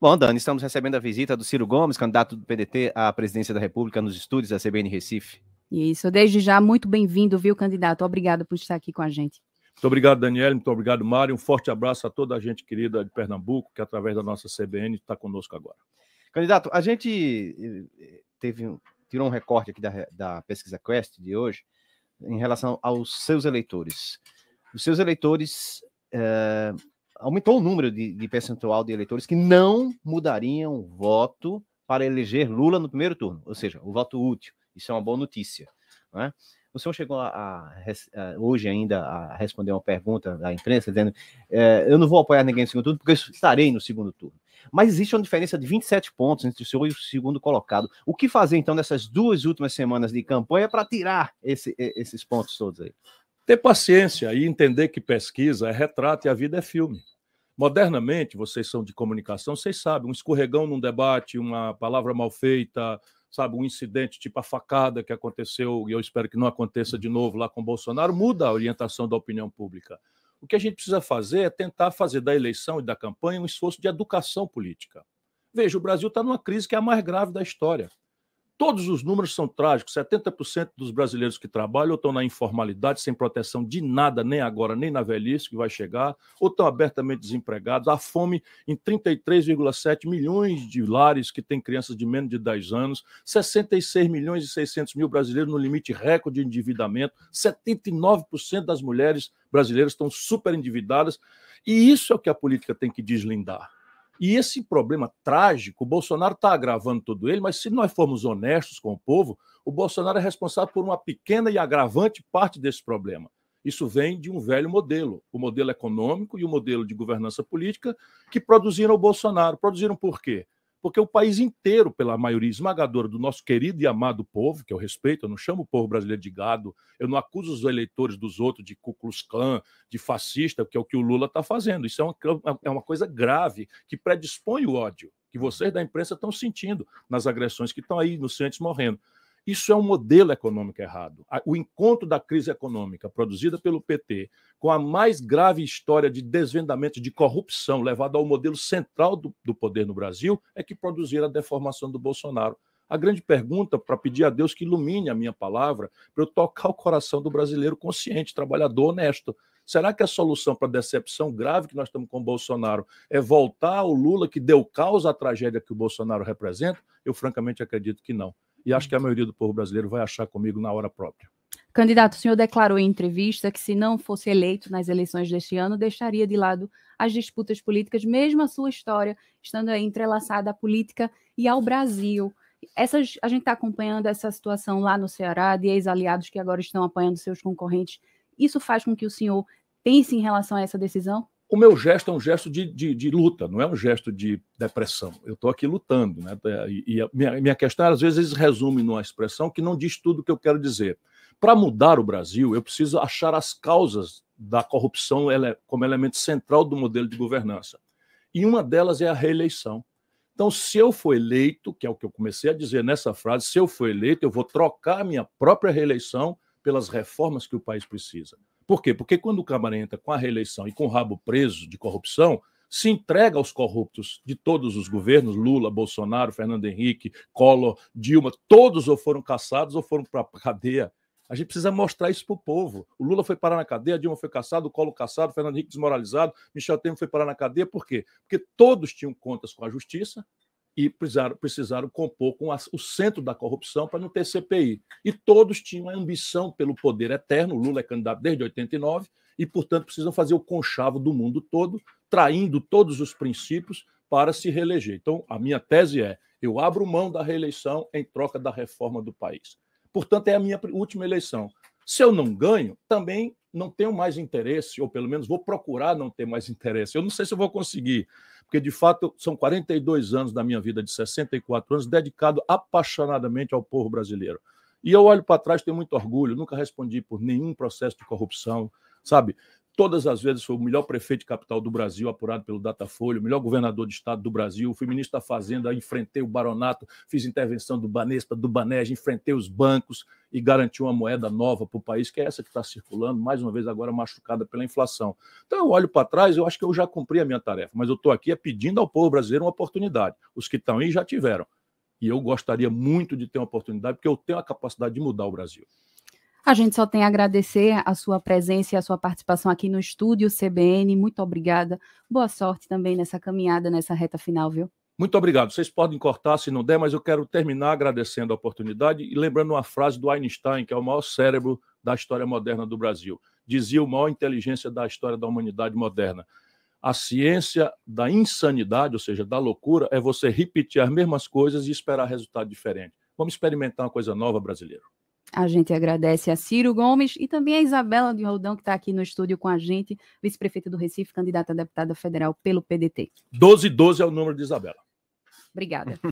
Bom, Dani, estamos recebendo a visita do Ciro Gomes, candidato do PDT à presidência da República, nos estúdios da CBN Recife. Isso, desde já, muito bem-vindo, viu, candidato? Obrigado por estar aqui com a gente. Muito obrigado, Daniel. Muito obrigado, Mário. Um forte abraço a toda a gente querida de Pernambuco, que através da nossa CBN está conosco agora. Candidato, a gente eh, teve, tirou um recorte aqui da, da pesquisa Quest de hoje em relação aos seus eleitores. Os seus eleitores uh, aumentou o número de, de percentual de eleitores que não mudariam o voto para eleger Lula no primeiro turno, ou seja, o voto útil. Isso é uma boa notícia. Né? O senhor chegou a, a, a, hoje ainda a responder uma pergunta da imprensa, dizendo: eh, eu não vou apoiar ninguém no segundo turno, porque eu estarei no segundo turno. Mas existe uma diferença de 27 pontos entre o senhor e o segundo colocado. O que fazer então nessas duas últimas semanas de campanha para tirar esse, esses pontos todos aí? Ter paciência e entender que pesquisa é retrato e a vida é filme. Modernamente, vocês são de comunicação, vocês sabem, um escorregão num debate, uma palavra mal feita, sabe, um incidente tipo a facada que aconteceu, e eu espero que não aconteça de novo lá com Bolsonaro, muda a orientação da opinião pública. O que a gente precisa fazer é tentar fazer da eleição e da campanha um esforço de educação política. Veja, o Brasil está numa crise que é a mais grave da história. Todos os números são trágicos. 70% dos brasileiros que trabalham ou estão na informalidade, sem proteção de nada, nem agora, nem na velhice que vai chegar, ou estão abertamente desempregados. Há fome em 33,7 milhões de lares que têm crianças de menos de 10 anos, 66 milhões e 600 mil brasileiros no limite recorde de endividamento, 79% das mulheres brasileiras estão super endividadas. E isso é o que a política tem que deslindar. E esse problema trágico, o Bolsonaro está agravando todo ele, mas se nós formos honestos com o povo, o Bolsonaro é responsável por uma pequena e agravante parte desse problema. Isso vem de um velho modelo, o modelo econômico e o modelo de governança política que produziram o Bolsonaro. Produziram por quê? porque o país inteiro, pela maioria esmagadora do nosso querido e amado povo, que eu respeito, eu não chamo o povo brasileiro de gado, eu não acuso os eleitores dos outros de Ku de fascista, que é o que o Lula está fazendo. Isso é uma, é, é uma coisa grave que predispõe o ódio que vocês da imprensa estão sentindo nas agressões que estão aí, inocentes morrendo. Isso é um modelo econômico errado. O encontro da crise econômica produzida pelo PT com a mais grave história de desvendamento de corrupção levada ao modelo central do, do poder no Brasil é que produzir a deformação do Bolsonaro. A grande pergunta para pedir a Deus que ilumine a minha palavra, para eu tocar o coração do brasileiro consciente, trabalhador, honesto. Será que a solução para a decepção grave que nós estamos com o Bolsonaro é voltar ao Lula que deu causa à tragédia que o Bolsonaro representa? Eu francamente acredito que não e acho que a maioria do povo brasileiro vai achar comigo na hora própria. Candidato, o senhor declarou em entrevista que se não fosse eleito nas eleições deste ano, deixaria de lado as disputas políticas, mesmo a sua história estando entrelaçada à política e ao Brasil. Essas, a gente está acompanhando essa situação lá no Ceará, de ex-aliados que agora estão apanhando seus concorrentes. Isso faz com que o senhor pense em relação a essa decisão? o meu gesto é um gesto de, de, de, luta, não é um gesto de depressão. Eu estou aqui lutando. Né? É, e, a minha, minha questão, às vezes, resume numa expressão que não diz tudo o que eu quero dizer. Para mudar o Brasil, eu preciso achar as causas da corrupção como elemento central do modelo de governança. E uma delas é a reeleição. Então, se eu for eleito, que é o que eu comecei a dizer nessa frase, se eu for eleito, eu vou trocar minha própria reeleição pelas reformas que o país precisa. Por quê? Porque quando o Câmara entra com a reeleição e com o rabo preso de corrupção, se entrega aos corruptos de todos os governos, Lula, Bolsonaro, Fernando Henrique, Collor, Dilma, todos ou foram caçados ou foram para a cadeia. A gente precisa mostrar isso para o povo. O Lula foi parar na cadeia, Dilma foi caçado, o Collor caçado, Fernando Henrique desmoralizado, Michel Temer foi parar na cadeia, por quê? Porque todos tinham contas com a justiça, e precisaram, precisaram compor com a, o centro da corrupção para não ter CPI. E todos tinham a ambição pelo poder eterno, o Lula é candidato desde 89, e, portanto, precisam fazer o conchavo do mundo todo, traindo todos os princípios para se reeleger. Então, a minha tese é: eu abro mão da reeleição em troca da reforma do país. Portanto, é a minha última eleição. Se eu não ganho, também não tenho mais interesse, ou pelo menos vou procurar não ter mais interesse. Eu não sei se eu vou conseguir, porque de fato são 42 anos da minha vida, de 64 anos, dedicado apaixonadamente ao povo brasileiro. E eu olho para trás, tenho muito orgulho, nunca respondi por nenhum processo de corrupção, sabe? todas as vezes foi o melhor prefeito de capital do Brasil, apurado pelo Datafolha, o melhor governador de estado do Brasil, fui ministro da Fazenda, enfrentei o baronato, fiz intervenção do Banespa, do Banej, enfrentei os bancos e garanti uma moeda nova para o país, que é essa que está circulando, mais uma vez agora machucada pela inflação. Então eu olho para trás, eu acho que eu já cumpri a minha tarefa, mas eu estou aqui é pedindo ao povo brasileiro uma oportunidade. Os que estão aí já tiveram. E eu gostaria muito de ter uma oportunidade, porque eu tenho a capacidade de mudar o Brasil. A gente só tem a agradecer a sua presença e a sua participação aqui no estúdio CBN. Muito obrigada. Boa sorte também nessa caminhada, nessa reta final, viu? Muito obrigado. Vocês podem cortar se não der, mas eu quero terminar agradecendo a oportunidade e lembrando uma frase do Einstein, que é o maior cérebro da história moderna do Brasil. Dizia o maior inteligência da história da humanidade moderna. A ciência da insanidade, ou seja, da loucura, é você repetir as mesmas coisas e esperar resultado diferente. Vamos experimentar uma coisa nova, brasileiro. A gente agradece a Ciro Gomes e também a Isabela de Roldão, que está aqui no estúdio com a gente, vice-prefeita do Recife, candidata a deputada federal pelo PDT. 1212 é o número de Isabela. Obrigada.